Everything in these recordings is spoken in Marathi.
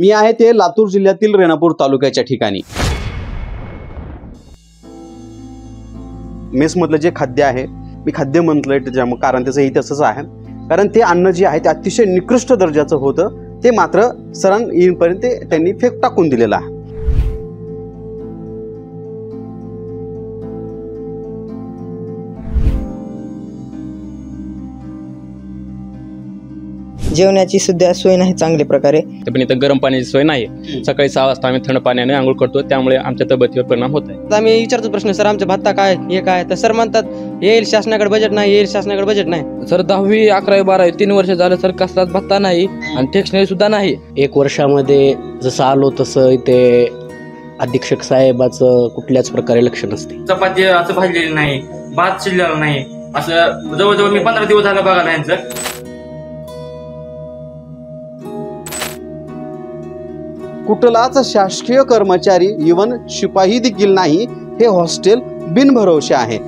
मी आहे ते लातूर जिल्ह्यातील रेणापूर तालुक्याच्या ठिकाणी मेसमधलं जे खाद्य आहे मी खाद्य म्हटलंय त्याच्या कारण त्याचंही तसंच आहे कारण ते अन्न जे आहे ते अतिशय निकृष्ट दर्जाचं होतं ते मात्र सरांपर्यंत त्यांनी फेक टाकून दिलेलं आहे जेवणाची सुद्धा सोय नाही चांगल्या प्रकारे पण इथं गरम पाण्याची सोय नाही सकाळी सहा वाजता आम्ही थंड पाण्याने आंघोळ करतो त्यामुळे आमच्या तब्येतीवर परिणाम होत आहे आम्ही विचारतो प्रश्न सर आमचा भत्ता काय हे काय तर सर म्हणतात येईल शासनाकडे बजेट नाही येईल शासनाकडे बजेट नाही सर दहावी अकरावी बारावी तीन वर्ष झालं सर कसलाच भत्ता नाही आणि टेक्शनरी सुद्धा नाही एक वर्षामध्ये जसं आलो तसं इथे अधीक्षक साहेबाचं कुठल्याच प्रकारे लक्ष नसते चपाती असं भाजलेली नाही भात शिजलेला नाही असं जवळजवळ मी पंधरा दिवस झाला बघा सर कुठलाच शासकीय कर्मचारी इवन शिपाही देखील नाही हे हॉस्टेल बिनभरोसे आहे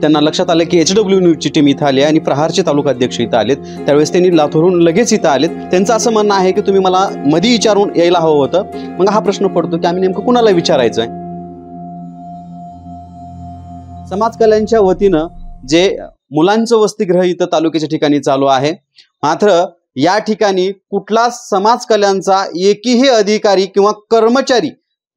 त्यांना लक्षात आलं की एच डब्ल्यू न्यूजची टीम इथं आली आहे आणि प्रहारचे तालुका अध्यक्ष इथं आलेत त्यावेळेस त्यांनी लातूरहून लगेच इथं आलेत त्यांचं असं म्हणणं आहे की तुम्ही मला मधी विचारून यायला हवं होतं मग हा प्रश्न पडतो की आम्ही नेमकं कुणाला विचारायचं आहे समाज कल्याणच्या वतीनं जे मुलांचं वसतिगृह इथं तालुक्याच्या ठिकाणी चालू आहे मात्र या ठिकाणी कुठला समाज कल्याणचा एकही अधिकारी किंवा कर्मचारी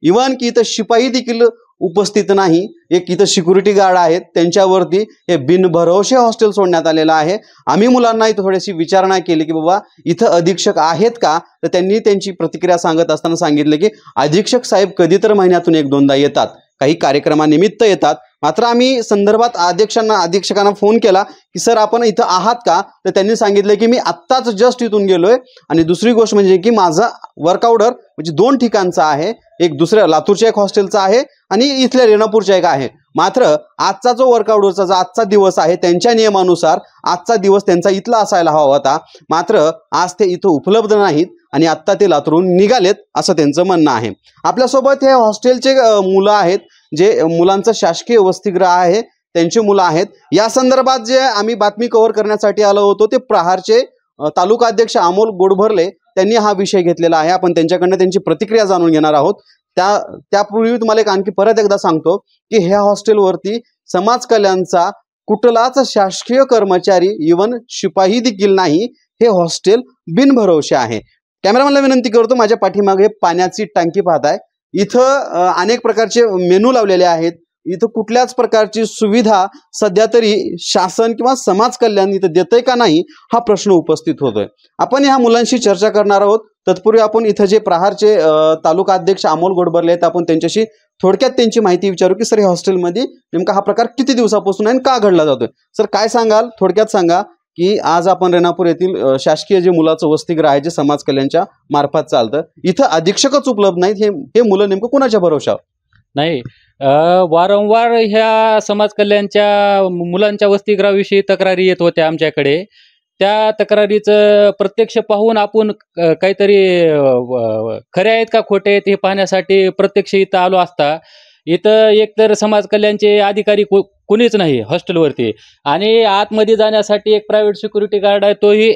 इवन की इथं शिपाई देखील उपस्थित नाही एक इथं सिक्युरिटी गार्ड आहेत त्यांच्यावरती हे बिनभरोसे हॉस्टेल सोडण्यात आलेलं आहे आम्ही मुलांना इथं थोडीशी विचारणा केली की बाबा इथं अधीक्षक आहेत का तर त्यांनी त्यांची प्रतिक्रिया सांगत असताना सांगितलं की अधीक्षक साहेब कधी तर महिन्यातून एक दोनदा येतात काही कार्यक्रमानिमित्त येतात मात्र आम्ही संदर्भात अध्यक्षांना अधीक्षकांना फोन केला की सर आपण इथं आहात का तर त्यांनी सांगितलं की मी आत्ताच जस्ट इथून गेलोय आणि दुसरी गोष्ट म्हणजे की माझा वर्कआउडर म्हणजे दोन ठिकाणचा आहे एक दुसऱ्या लातूरच्या एक हॉस्टेलचा आहे आणि इथल्या रेणापूरच्या एक आहे मात्र आजचा जो वर्कआउटचा जो आजचा दिवस आहे त्यांच्या नियमानुसार आजचा दिवस त्यांचा इथला असायला हवा होता मात्र आज ते इथं उपलब्ध नाहीत आणि आत्ता ते लातूरून निघालेत असं त्यांचं म्हणणं आहे आपल्यासोबत हे हॉस्टेलचे मुलं आहेत जे मुलांचं शासकीय वसतिगृह आहे त्यांची मुलं आहेत या संदर्भात जे आम्ही बातमी कव्हर करण्यासाठी आलो होतो ते प्रहारचे तालुका अध्यक्ष अमोल गोडभरले त्यांनी हा विषय घेतलेला आहे आपण त्यांच्याकडनं त्यांची प्रतिक्रिया जाणून घेणार आहोत त्या त्यापूर्वी तुम्हाला एक आणखी परत एकदा सांगतो की ह्या हॉस्टेलवरती समाज कल्याणचा कुठलाच शासकीय कर्मचारी इवन शिपाही देखील नाही हे हॉस्टेल बिनभरोसे आहे कॅमेरामॅनला विनंती करतो माझ्या पाठीमागे पाण्याची टाकी पाहताय इथं अनेक प्रकारचे मेनू लावलेले आहेत इथं कुठल्याच प्रकारची सुविधा सध्या तरी शासन किंवा समाज कल्याण इथं देतय का नाही हा प्रश्न उपस्थित होतोय आपण ह्या मुलांशी चर्चा करणार आहोत तत्पूर्वी आपण इथं जे प्रहारचे तालुका अध्यक्ष अमोल गोडबरले आहेत आपण त्यांच्याशी थोडक्यात त्यांची माहिती विचारू की सर या हॉस्टेलमध्ये नेमका हा प्रकार किती दिवसापासून आहे का घडला जातोय सर काय सांगाल थोडक्यात सांगा की आज आपण रेणापूर येथील शासकीय जे मुलाचं वसतिगृह आहे जे समाज कल्याणच्या मार्फत चालतं इथं अधीक्षकच उपलब्ध नाहीत हे हे मुलं नेमकं कुणाच्या भरोशावर नाही वारंवार ह्या समाज कल्याणच्या मुलांच्या वसतिगृहाविषयी तक्रारी येत होत्या आमच्याकडे त्या तक्रारीचं प्रत्यक्ष पाहून आपण काहीतरी खरे आहेत का खोटे आहेत हे पाहण्यासाठी प्रत्यक्ष इथं आलो असता इथं एकतर समाज कल्याणचे अधिकारी कुणीच नाही हॉस्टेलवरती आणि आतमध्ये जाण्यासाठी एक प्रायव्हेट सिक्युरिटी गार्ड आहे तोही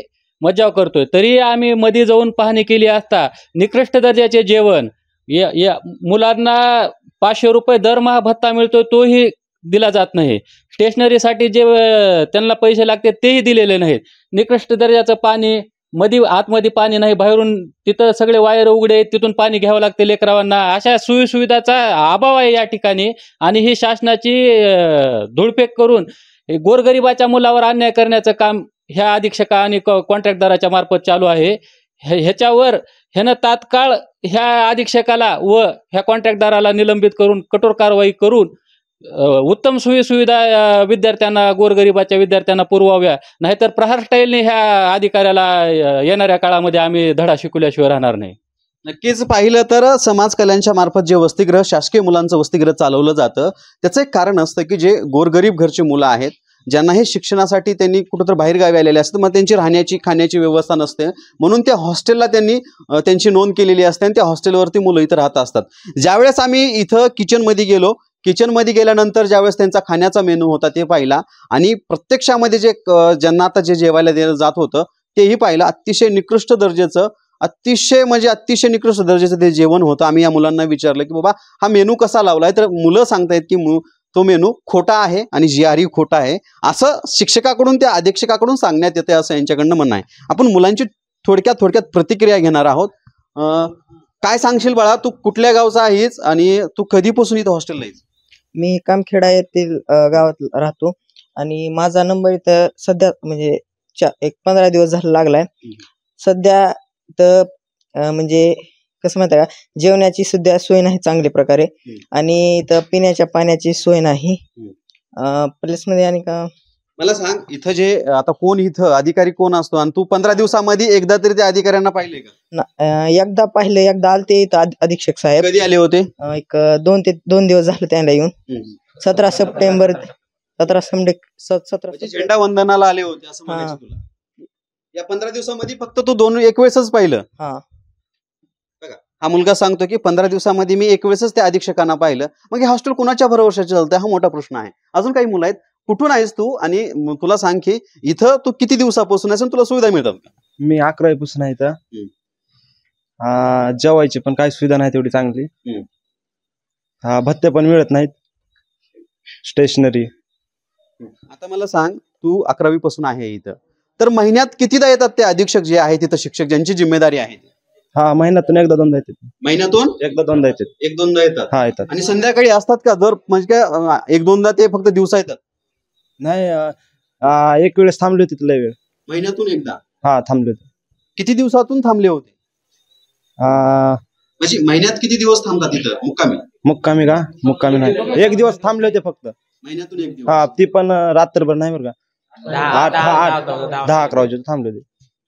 मज्जाव करतोय तरी आम्ही मध्ये जाऊन पाहणी केली असता निकृष्ट दर्जाचे जेवण या, या मुलांना पाचशे रुपये दरमहा भत्ता मिळतोय तोही दिला जात नाही स्टेशनरीसाठी जे त्यांना पैसे लागते तेही दिलेले नाहीत निकृष्ट दर्जाचं पाणी मधी आतमध्ये पाणी नाही बाहेरून तिथं सगळे वायर उघडे आहेत तिथून पाणी घ्यावं लागते लेकरांना अशा सुविधाचा अभाव आहे या ठिकाणी आणि ही शासनाची धुळफेक करून गोरगरिबाच्या मुलावर अन्याय करण्याचं काम ह्या अधीक्षका आणि कॉन्ट्रॅक्टदाराच्या मार्फत चालू आहे ह्याच्यावर ह्यानं तात्काळ ह्या अधीक्षकाला व ह्या कॉन्ट्रॅक्टदाराला निलंबित करून कठोर कारवाई करून उत्तम सोयी सुविधा विद्यार्थ्यांना गोरगरिबाच्या विद्यार्थ्यांना पुरवाव्या नाहीतर प्रहार स्टाईलने ह्या अधिकाऱ्याला येणाऱ्या काळामध्ये आम्ही धडा शिकवल्याशिवाय राहणार नाही नक्कीच पाहिलं तर समाज कल्याणच्या मार्फत जे वसतिगृह शासकीय मुलांचं वसतिगृह चालवलं जातं त्याचं एक कारण असतं की जे गोरगरीब घरचे मुलं आहेत ज्यांना हे शिक्षणासाठी त्यांनी कुठंतरी बाहेरगावी आलेले असतात मग त्यांची राहण्याची खाण्याची व्यवस्था नसते म्हणून त्या हॉस्टेलला त्यांनी त्यांची नोंद केलेली असते आणि त्या हॉस्टेलवरती मुलं इथं राहत असतात ज्यावेळेस आम्ही इथं किचनमध्ये गेलो किचनमध्ये गेल्यानंतर ज्यावेळेस त्यांचा खाण्याचा मेनू होता ते पाहिला आणि प्रत्यक्षामध्ये जे ज्यांना आता जे जेवायला दिलं जात होतं तेही पाहिलं अतिशय निकृष्ट दर्जाचं अतिशय म्हणजे अतिशय निकृष्ट दर्जाचं ते जेवण होतं आम्ही या मुलांना विचारलं की बाबा हा मेनू कसा आहे तर मुलं सांगतायत की मु तो मेनू खोटा आहे आणि जी आर खोटा आहे असं शिक्षकाकडून त्या अधीक्षकाकडून सांगण्यात येतंय असं यांच्याकडनं म्हणणं आहे आपण मुलांची थोडक्यात थोडक्यात प्रतिक्रिया घेणार आहोत काय सांगशील बाळा तू कुठल्या गावचा आहेस आणि तू कधीपासून इथं हॉस्टेलला येस मी कामखेडा येथील गावात राहतो आणि माझा नंबर इथं सध्या म्हणजे चा एक पंधरा दिवस झाला लागलाय सध्या तर म्हणजे कसं माहिती का जेवणाची सुद्धा सोय नाही चांगल्या प्रकारे आणि इथं पिण्याच्या पाण्याची सोय नाही प्लेसमध्ये आणि का मला सांग इथं जे आता कोण इथं अधिकारी कोण असतो आणि तू पंधरा दिवसामध्ये एकदा तरी त्या अधिकाऱ्यांना पाहिले का एकदा पाहिलं एकदा आलते अधीक्षक साहेब कधी आले होते एक दोन ते दोन दिवस झाले त्यांना येऊन सतरा सप्टेंबर सतरा सप्टे- सतरा म्हणजे झेंडा वंदनाला आले होते असं म्हणायचं तुला या पंधरा दिवसामध्ये फक्त तू दोन एक वेळेसच पाहिलं हा. बघा, हा मुलगा सांगतो की पंधरा दिवसामध्ये मी एक वेळेसच त्या अधीक्षकांना पाहिलं मग हॉस्टेल कुणाच्या भरवशाचे चालतंय हा मोठा प्रश्न आहे अजून काही मुलं आहेत कुठून आहेस तू आणि तुला सांग की इथं तू किती दिवसापासून आहेस तुला सुविधा मिळतात मी मी अकरावीपासून आहे इथं हा, जेवायची पण काही सुविधा नाही तेवढी चांगली हा भत्ते पण मिळत नाहीत स्टेशनरी आता मला सांग तू अकरावी पासून आहे इथं तर महिन्यात कितीदा येतात ते अधीक्षक जे आहेत तिथं शिक्षक ज्यांची जिम्मेदारी आहे हा महिन्यातून एकदा दोनदा येतात महिन्यातून एकदा दोनदा येतात एक दोनदा येतात हा येतात आणि संध्याकाळी असतात का दर म्हणजे काय एक दोनदा ते फक्त दिवसा येतात नाही एक वेळेस थांबले होते तिथला वेळ महिन्यातून एकदा हा थांबले होते किती दिवसातून थांबले होते म्हणजे महिन्यात किती दिवस थांबतात तिथं मुक्कामी मुक्कामी का मुक्कामी नाही एक दिवस थांबले होते फक्त महिन्यातून एक दिवस हा ती पण रात्रभर नाही बरं का आठ आठ दहा अकरा वाजे थांबले होते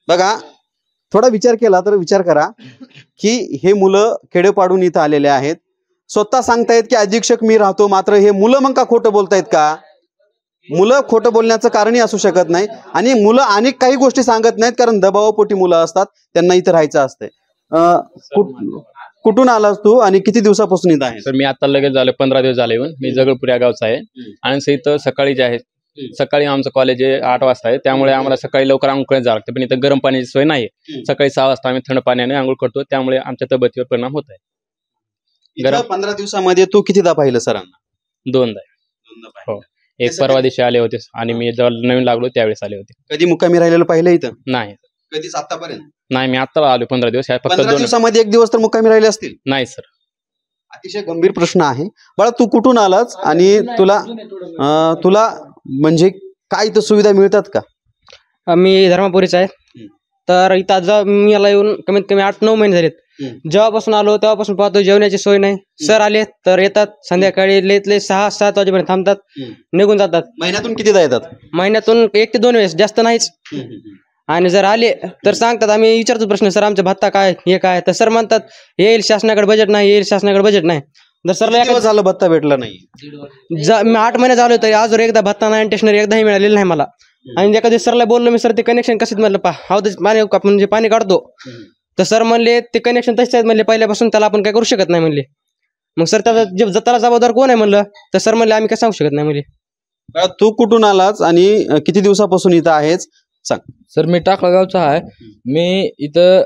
बघा थोडा विचार केला तर विचार करा की हे मुलं खेडेपाडून इथं आलेले आहेत स्वतः सांगतायत की अधीक्षक मी राहतो मात्र हे मुलं मग का खोटं बोलतायत का मुलं खोटं बोलण्याचं कारणही असू शकत नाही आणि मुलं अनेक काही गोष्टी सांगत नाहीत कारण दबावपोटी मुलं असतात त्यांना इथं राहायचं असतंय कुठून आलास तू आणि किती दिवसापासून इथं आहे सर मी आता लगेच झालो पंधरा दिवस झाले येऊन मी जगळपूर या गावचा आहे आणि इथं सकाळी जे आहे सकाळी आमचं कॉलेज आठ वाजता आहे त्यामुळे आम्हाला सकाळी लवकर आंघोळ करायला जावं लागतं पण इथं गरम पाण्याची सोय नाही सकाळी सहा वाजता आम्ही थंड पाण्याने आंघोळ करतो त्यामुळे आमच्या तब्येतीवर परिणाम होत आहे पंधरा दिवसामध्ये तू कितीदा पाहिलं सरांना दोनदा हो एक परवा दिवशी आले होते आणि मी जेव्हा नवीन लागलो त्यावेळेस आले होते कधी मुक्कामी राहिलेलं पाहिलं इथं नाही कधीच आतापर्यंत नाही मी आता आलो पंधरा दिवस फक्त दोन दिवसामध्ये एक दिवस तर मुक्कामी राहिले असतील नाही सर अतिशय गंभीर प्रश्न आहे बाळा तू कुठून आलास आणि तुला तुला म्हणजे काय इथं सुविधा मिळतात का मी धर्मापुरीच आहे तर इथं आज मी याला येऊन कमीत कमी आठ नऊ महिने झालेत जेव्हापासून आलो तेव्हापासून पाहतो जेवणाची सोय नाही सर आले तर येतात संध्याकाळी लेतले सहा सात वाजेपर्यंत थांबतात निघून जातात महिन्यातून किती येतात महिन्यातून एक ते दोन वेळेस जास्त नाहीच आणि जर आले तर सांगतात आम्ही विचारतो प्रश्न सर आमचा भत्ता काय हे काय तर सर म्हणतात येईल शासनाकडे बजेट नाही येईल शासनाकडे बजेट नाही तर सरला एकदा झालं भत्ता भेटला नाही मी आठ महिने झालो तरी अजून एकदा भत्ता नाही टेशनरी एकदाही मिळालेलं नाही मला आणि एखादी सरला बोललो मी सर ते कनेक्शन कसं म्हणलं पहा म्हणजे पाणी काढतो तर सर म्हणले ते कनेक्शन तसेच आहेत म्हणले पहिल्यापासून त्याला आपण काय करू शकत नाही म्हणले मग सर त्याचा जे त्याला जबाबदार कोण आहे म्हणलं तर सर म्हणले आम्ही काय सांगू शकत नाही म्हणले तू कुठून आलाच आणि किती दिवसापासून इथं आहेस सर मी टाकळा गावचा आहे मी इथं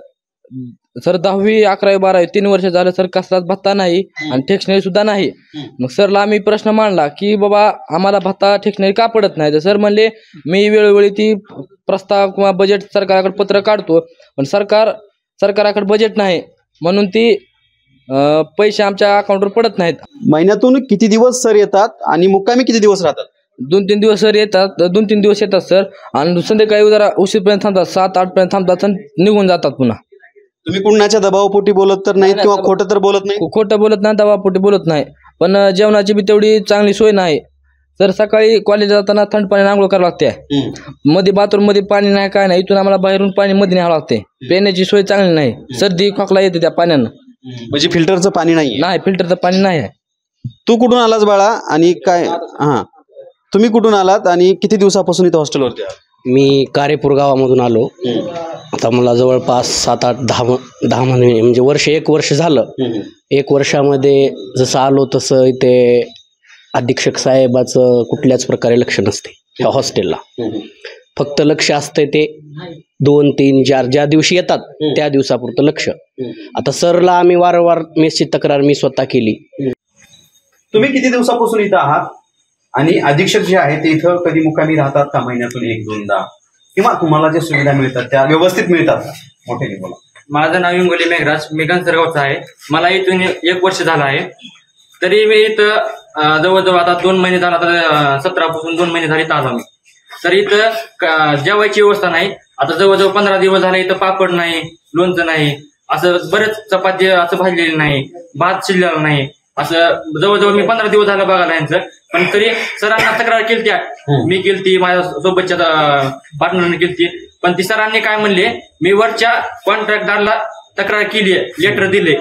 सर दहावी अकरावी बारावी तीन वर्ष झालं सर कसलाच भत्ता नाही आणि ठेक्शनरी सुद्धा नाही मग सरला आम्ही प्रश्न मांडला की बाबा आम्हाला भत्ता ठेक्शनरी का पडत नाही तर सर म्हणले मी वेळोवेळी ती प्रस्ताव किंवा बजेट सरकारकडे पत्र काढतो पण सरकार सरकाराकडे बजेट नाही म्हणून ती पैसे आमच्या अकाउंटवर पडत नाहीत महिन्यातून किती दिवस सर येतात आणि मुक्कामी किती दिवस राहतात दोन तीन दिवस सर येतात दोन तीन दिवस येतात सर आणि संध्याकाळी जरा उशीरपर्यंत थांबतात सात पर्यंत थांबतात निघून जातात पुन्हा तुम्ही कुणाच्या दबावपोटी बोलत तर नाही किंवा खोटं तर बोलत नाही खोटं बोलत नाही दबावपोटी बोलत नाही पण जेवणाची बी तेवढी चांगली सोय नाही तर सकाळी कॉलेज जाताना थंड पाणी आंघोळ करावं लागते मध्ये बाथरूम मध्ये पाणी नाही काय नाही इथून आम्हाला बाहेरून पाणी मध्ये न्यावं लागते पिण्याची सोय चांगली नाही सर्दी खोकला येते त्या पाण्यानं म्हणजे फिल्टरचं पाणी नाही नाही फिल्टरचं पाणी नाही आहे तू कुठून आलास बाळा आणि काय हा तुम्ही कुठून आलात आणि किती दिवसापासून इथे हॉस्टेलवरती आहात? मी कारेपूर गावामधून आलो आता मला जवळपास सात आठ दहा दहा महिने म्हणजे वर्ष एक वर्ष झालं एक वर्षामध्ये जसं आलो तसं इथे अधीक्षक साहेबाचं कुठल्याच प्रकारे लक्ष नसते या हॉस्टेलला फक्त लक्ष असतंय ते दोन तीन चार ज्या दिवशी येतात त्या दिवसापुरतं लक्ष आता सरला आम्ही वारंवार मेसची तक्रार मी स्वतः केली तुम्ही किती दिवसापासून इथं आहात आणि अधीक्षक जे आहे ते इथं कधी मुकामी राहतात का महिन्यातून एक दोनदा किंवा तुम्हाला ज्या सुविधा मिळतात त्या व्यवस्थित मिळतात मोठ्याने बोला माझं नाव हिंगोली मेघराज मेघन सरगावचा आहे मला इथून एक वर्ष झालं आहे तरी मी इथं जवळजवळ आता दोन महिने झाला तर सतरापासून दोन महिने झाले ताजा मी तर इथं जेवायची व्यवस्था नाही आता जवळजवळ पंधरा दिवस झाले इथं पापड नाही लोणचं नाही असं बरेच चपाती असं भाजलेली नाही भात शिरलेला नाही असं जवळजवळ मी पंधरा दिवस झालं बघायला यांचं पण तरी सरांना तक्रार केली त्या हो. मी केलती माझ्या सोबतच्या पार्टनरने केलती पण ती सरांनी काय म्हणले मी वरच्या कॉन्ट्रॅक्टदारला तक्रार केली लेटर दिले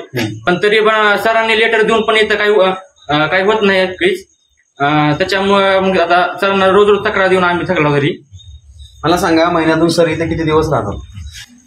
पण तरी पण सरांनी लेटर देऊन पण इथं काही काही होत नाही काहीच त्याच्यामुळं आता सरांना रोज रोज तक्रार देऊन आम्ही थकलो घरी मला सांगा महिन्यातून सर इथे किती दिवस राहतो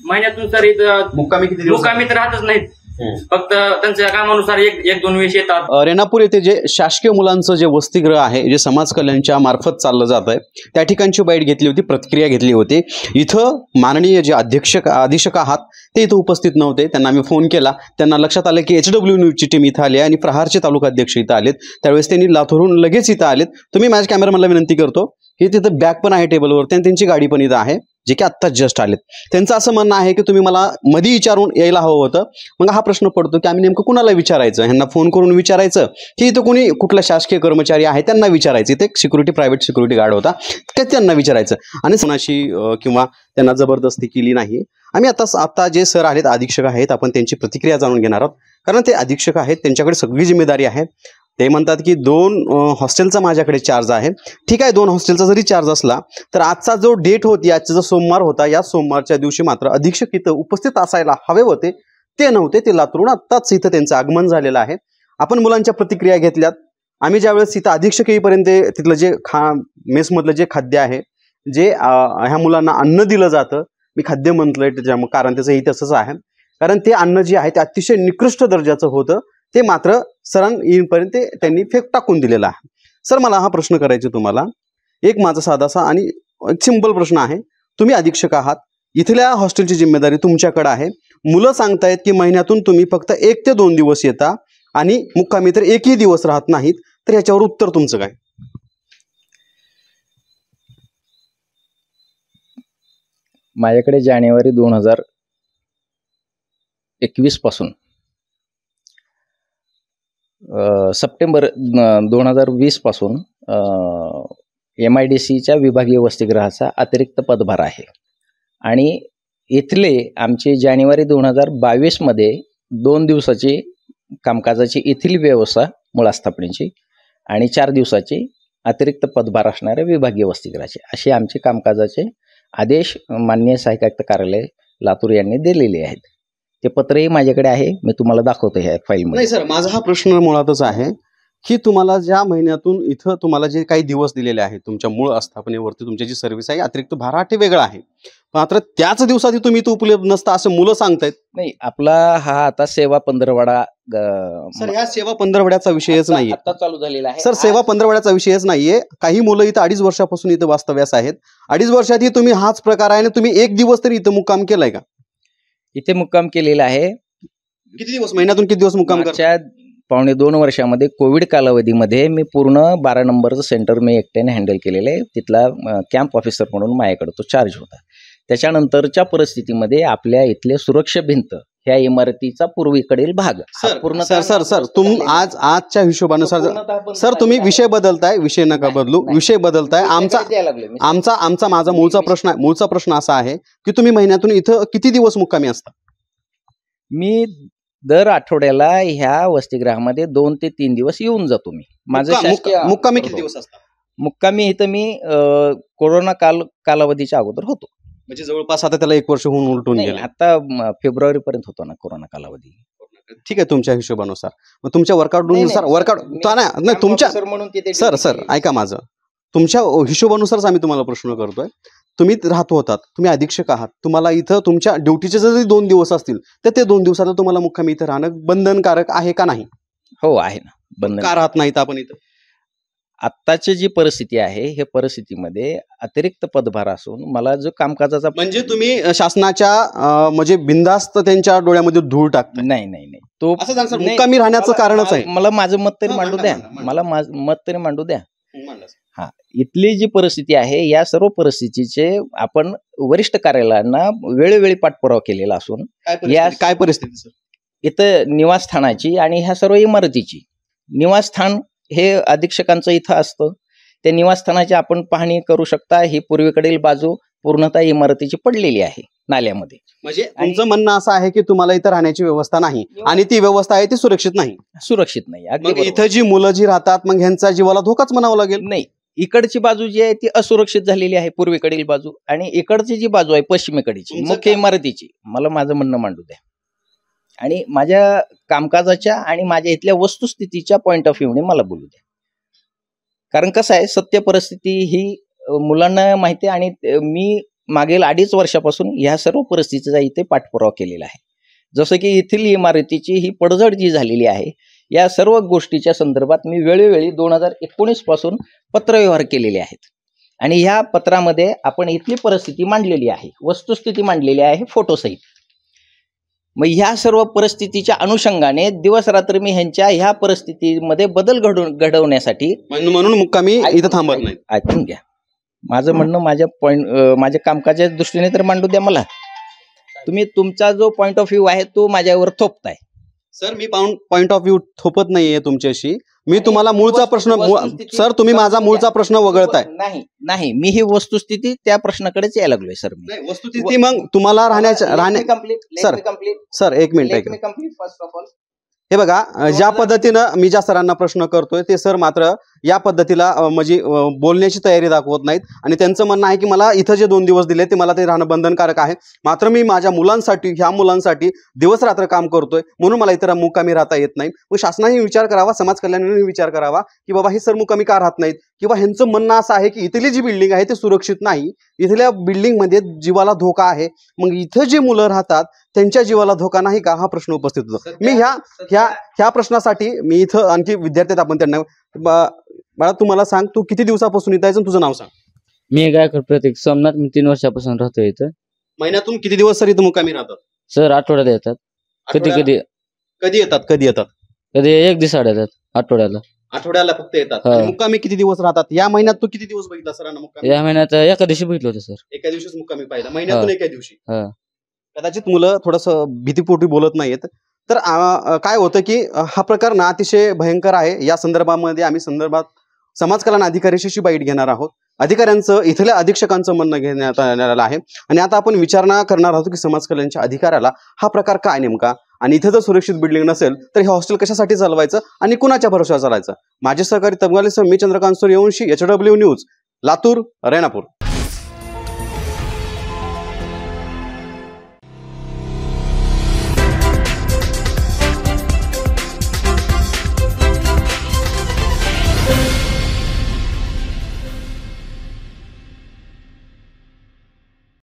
महिन्यातून सर इथं मुक्कामी किती दिवस मुक्कामी तर राहतच नाहीत हो. फक्त त्यांच्या कामानुसार एक एक दोन वेळेस येतात रेणापूर येथे जे शासकीय मुलांचं जे वसतिगृह आहे जे समाज कल्याणच्या मार्फत चाललं जात आहे त्या ठिकाणची बाईट घेतली होती प्रतिक्रिया घेतली होती इथं माननीय जे अध्यक्ष अधीक्षक आहात ते इथं उपस्थित नव्हते त्यांना आम्ही फोन केला त्यांना लक्षात आलं की एच डब्ल्यू न्यूजची टीम इथं आली आणि प्रहारचे तालुका अध्यक्ष इथं आलेत त्यावेळेस त्यांनी लातूरहून लगेच इथं आलेत तुम्ही माझ्या कॅमेरामनला विनंती करतो की तिथं बॅग पण आहे टेबलवर आणि त्यांची गाडी पण इथं आहे जे की आत्ताच जस्ट आलेत त्यांचं असं म्हणणं आहे की तुम्ही मला मधी विचारून यायला हवं होतं मग हा प्रश्न पडतो की आम्ही नेमकं कुणाला विचारायचं ह्यांना फोन करून विचारायचं की इथं कोणी कुठला शासकीय कर्मचारी आहे त्यांना विचारायचं इथे सिक्युरिटी प्रायव्हेट सिक्युरिटी गार्ड होता ते त्यांना विचारायचं आणि सणाशी किंवा त्यांना जबरदस्ती केली नाही आम्ही आता आता जे सर आहेत अधीक्षक आहेत आपण त्यांची प्रतिक्रिया जाणून घेणार आहोत कारण ते अधीक्षक आहेत त्यांच्याकडे सगळी जिम्मेदारी आहे ते म्हणतात की दोन हॉस्टेलचा माझ्याकडे चार्ज आहे ठीक आहे दोन हॉस्टेलचा जरी चार्ज असला तर आजचा जो डेट होती आजचा जो सोमवार होता या सोमवारच्या दिवशी मात्र अधीक्षक इथं उपस्थित असायला हवे होते ते नव्हते ते लातूरून आत्ताच इथं त्यांचं आगमन झालेलं आहे आपण मुलांच्या प्रतिक्रिया घेतल्यात आम्ही ज्यावेळेस इथं अधीक्षक येईपर्यंत तिथलं जे खा मेसमधलं जे खाद्य आहे जे ह्या मुलांना अन्न दिलं जातं मी खाद्य म्हटलंय त्याच्या कारण त्याचं ही तसंच आहे कारण ते अन्न जे आहे ते अतिशय निकृष्ट दर्जाचं होतं ते मात्र सरां येईपर्यंत त्यांनी फेक टाकून दिलेला आहे सर मला हा प्रश्न करायचा तुम्हाला एक माझा साधासा आणि सिंपल प्रश्न आहे तुम्ही अधीक्षक आहात इथल्या हॉस्टेलची जिम्मेदारी तुमच्याकडे आहे मुलं सांगतायत की महिन्यातून तुम्ही फक्त एक ते दोन दिवस येता आणि मुक्कामी तर एकही दिवस राहत नाहीत तर याच्यावर उत्तर तुमचं काय माझ्याकडे जानेवारी दोन हजार एकवीस पासून सप्टेंबर दोन हजार वीसपासून एम आय डी सीच्या विभागीय वसतिगृहाचा अतिरिक्त पदभार आहे आणि इथले आमची जानेवारी दोन हजार बावीसमध्ये दोन दिवसाची कामकाजाची येथील व्यवस्था मुळास्थापनेची आणि चार दिवसाची अतिरिक्त पदभार असणाऱ्या विभागीय वसतिगृहाचे असे आमचे कामकाजाचे आदेश माननीय सहायक आयुक्त कार्यालय लातूर यांनी दिलेले आहेत ते पत्रही माझ्याकडे आहे मी तुम्हाला दाखवतो ह्या फाईल नाही सर माझा हा प्रश्न मुळातच आहे की तुम्हाला ज्या महिन्यातून इथं तुम्हाला जे काही दिवस दिलेले आहेत तुमच्या मूळ आस्थापनेवरती तुमची जी सर्व्हिस आहे अतिरिक्त भारा ते वेगळा आहे मात्र त्याच दिवसात तुम्ही तो उपलब्ध नसता असं मुलं सांगतायत नाही आपला हा आता सेवा पंधरवाडा सर या सेवा पंधरवड्याचा विषयच नाही आता चालू झालेला आहे सर सेवा पंधरवड्याचा विषयच नाहीये काही मुलं इथं अडीच वर्षापासून इथं वास्तव्यास आहेत अडीच वर्षातही तुम्ही हाच प्रकार आहे आणि तुम्ही एक दिवस तरी इथं मुक्काम केलाय का इथे मुक्काम केलेला आहे किती दिवस महिन्यातून किती दिवस मुक्काम पावणे दोन वर्षामध्ये कोविड कालावधीमध्ये मी पूर्ण बारा नंबरचं सेंटर मी एकट्याने हँडल केलेलं आहे तिथला कॅम्प ऑफिसर म्हणून माझ्याकडे तो चार्ज होता त्याच्यानंतरच्या परिस्थितीमध्ये आपल्या इथले सुरक्षा भिंत ह्या इमारतीचा पूर्वीकडील भाग सर पूर्ण सर सर सर तुम आज आजच्या हिशोबानुसार सर सर तुम्ही विषय बदलताय विषय नका बदलू विषय बदलताय आमचा आमचा आमचा माझा मूळचा प्रश्न मूळचा प्रश्न असा आहे की तुम्ही महिन्यातून इथं किती दिवस मुक्कामी असता मी दर आठवड्याला ह्या वसतिगृहामध्ये दोन ते तीन दिवस येऊन जातो मी माझं मुक्कामी किती दिवस असतात मुक्कामी इथं मी कोरोना काल कालावधीच्या अगोदर होतो म्हणजे जवळपास आता त्याला एक वर्ष होऊन उलटून गेलं आता फेब्रुवारी पर्यंत होतो ना कोरोना कालावधी ठीक आहे तुमच्या हिशोबानुसार मग तुमच्या नुसार वर्कआउट नाही तुमच्या सर म्हणून सर सर ऐका माझं तुमच्या हिशोबानुसारच आम्ही तुम्हाला प्रश्न करतोय तुम्ही राहतो होतात तुम्ही अधीक्षक आहात तुम्हाला इथं तुमच्या ड्युटीचे जर दोन दिवस असतील तर ते दोन दिवसात तुम्हाला मुक्कामी इथं राहणं बंधनकारक आहे का नाही हो आहे ना बंधन का राहत नाहीत आपण इथं आत्ताची जी परिस्थिती आहे हे परिस्थितीमध्ये अतिरिक्त पदभार असून मला जो कामकाजाचा म्हणजे तुम्ही शासनाच्या म्हणजे बिंदास्त त्यांच्या डोळ्यामध्ये धूळ टाकते नाही नाही नाही तो कमी राहण्याचं कारणच आहे मला माझं मत तरी मांडू द्या मला मत तरी मांडू द्या हा इथली जी परिस्थिती आहे या सर्व परिस्थितीचे आपण वरिष्ठ कार्यालयांना वेळोवेळी पाठपुरावा केलेला असून या काय परिस्थिती इथं निवासस्थानाची आणि ह्या सर्व इमारतीची निवासस्थान हे अधीक्षकांचं इथं असतं ते निवासस्थानाची आपण पाहणी करू शकता ही पूर्वेकडील बाजू पूर्णतः इमारतीची पडलेली आहे नाल्यामध्ये म्हणजे तुमचं म्हणणं असं आहे की तुम्हाला इथं राहण्याची व्यवस्था नाही आणि ती व्यवस्था आहे ती सुरक्षित नाही सुरक्षित नाही इथं जी मुलं जी राहतात मग ह्यांचा जीवाला धोकाच म्हणावा लागेल नाही इकडची बाजू जी आहे ती असुरक्षित झालेली आहे पूर्वेकडील बाजू आणि इकडची जी बाजू आहे पश्चिमेकडची मुख्य इमारतीची मला माझं म्हणणं मांडू द्या आणि माझ्या कामकाजाच्या आणि माझ्या इथल्या वस्तुस्थितीच्या पॉईंट ऑफ व्ह्यूने मला बोलू द्या कारण कसं आहे सत्य परिस्थिती ही मुलांना माहिती आणि मी मागील अडीच वर्षापासून ह्या सर्व परिस्थितीचा इथे पाठपुरावा केलेला आहे जसं की येथील इमारतीची ही पडझड जी झालेली आहे या सर्व गोष्टीच्या संदर्भात मी वेळोवेळी दोन हजार एकोणीसपासून पासून पत्रव्यवहार केलेले आहेत आणि ह्या पत्रामध्ये आपण इथली परिस्थिती मांडलेली आहे वस्तुस्थिती मांडलेली आहे फोटोसहित मग ह्या सर्व परिस्थितीच्या अनुषंगाने दिवसरात्र मी ह्यांच्या ह्या परिस्थितीमध्ये बदल घडून घडवण्यासाठी म्हणून मुक्कामी इथं थांबत नाही ऐकून घ्या माझं म्हणणं माझ्या पॉईंट माझ्या कामकाजाच्या दृष्टीने तर मांडू द्या मला तुम्ही तुमचा जो पॉईंट ऑफ व्ह्यू आहे तो माझ्यावर थोपताय सर मी पॉईंट ऑफ व्ह्यू थोपत नाहीये तुमच्याशी मी तुम्हाला मूळचा प्रश्न सर तुम्ही माझा मूळचा प्रश्न वगळताय नाही नाही मी ही वस्तुस्थिती त्या प्रश्नाकडेच यायला लागलोय सर मी वस्तुस्थिती मग तुम्हाला राहण्याच्या राहणे सर सर सर एक minute minute complete first of all हे बघा ज्या पद्धतीनं मी ज्या सरांना प्रश्न करतोय ते सर मात्र या पद्धतीला म्हणजे बोलण्याची तयारी दाखवत नाहीत आणि त्यांचं म्हणणं आहे की मला इथं जे दोन दिवस दिले ते मला ते राहणं बंधनकारक आहे मात्र मी माझ्या मुलांसाठी ह्या मुलांसाठी दिवस रात्र काम करतोय म्हणून मला इतर मुकामी राहता येत नाही मग शासनाने विचार करावा समाज कल्याणाने विचार करावा की बाबा हे सर मुकामी का राहत नाहीत किंवा ह्यांचं म्हणणं असं आहे की इथली जी बिल्डिंग आहे ते सुरक्षित नाही इथल्या बिल्डिंगमध्ये जीवाला धोका आहे मग इथं जे मुलं राहतात त्यांच्या जीवाला धोका नाही का हा प्रश्न उपस्थित होतो मी ह्या ह्या ह्या प्रश्नासाठी मी इथं आणखी विद्यार्थ्यात आपण त्यांना बाळा तुम्हाला सांग तू किती दिवसापासून येत आहे तुझं नाव सांग मी गायकर प्रतीक सोमनाथ मी तीन वर्षापासून राहतो इथं महिन्यातून किती दिवस सर इथं मुकामी राहतात सर आठवड्यात येतात कधी कधी कधी येतात कधी येतात कधी एक दिवस येतात आठवड्याला आठवड्याला फक्त येतात मुक्कामी किती दिवस राहतात या महिन्यात तू किती दिवस बघितला सर मुक्कामी या महिन्यात एका दिवशी भेटलो होतो सर एका दिवशीच मुक्कामी पाहिला महिन्यातून एका दिवशी कदाचित मुलं थोडस भीतीपोटी बोलत नाहीत तर काय होतं की हा प्रकार ना अतिशय भयंकर आहे या संदर्भामध्ये आम्ही संदर्भात समाज कल्याण अधिकाऱ्याशी बाईट घेणार आहोत अधिकाऱ्यांचं इथल्या अधीक्षकांचं म्हणणं घेण्यात आलेलं आहे आणि आता आपण विचारणा करणार आहोत की समाज कल्याणच्या अधिकाऱ्याला हा प्रकार काय नेमका आणि इथं जर सुरक्षित बिल्डिंग नसेल तर हे हॉस्टेल कशासाठी चालवायचं आणि कुणाच्या भरोशावर चालायचं माझे सहकारी तबगाले सर मी Chandrakant Suryavanshi H W news Latur Renapur